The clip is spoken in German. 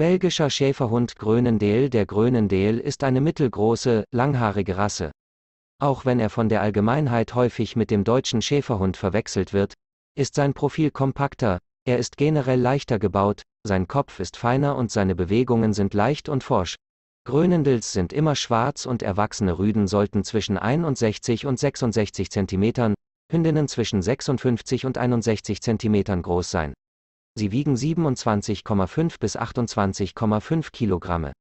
Belgischer Schäferhund Grönendeel Der Grönendeel ist eine mittelgroße, langhaarige Rasse. Auch wenn er von der Allgemeinheit häufig mit dem deutschen Schäferhund verwechselt wird, ist sein Profil kompakter, er ist generell leichter gebaut, sein Kopf ist feiner und seine Bewegungen sind leicht und forsch. Grönendels sind immer schwarz und erwachsene Rüden sollten zwischen 61 und 66 cm, Hündinnen zwischen 56 und 61 cm groß sein. Sie wiegen 27,5 bis 28,5 Kilogramme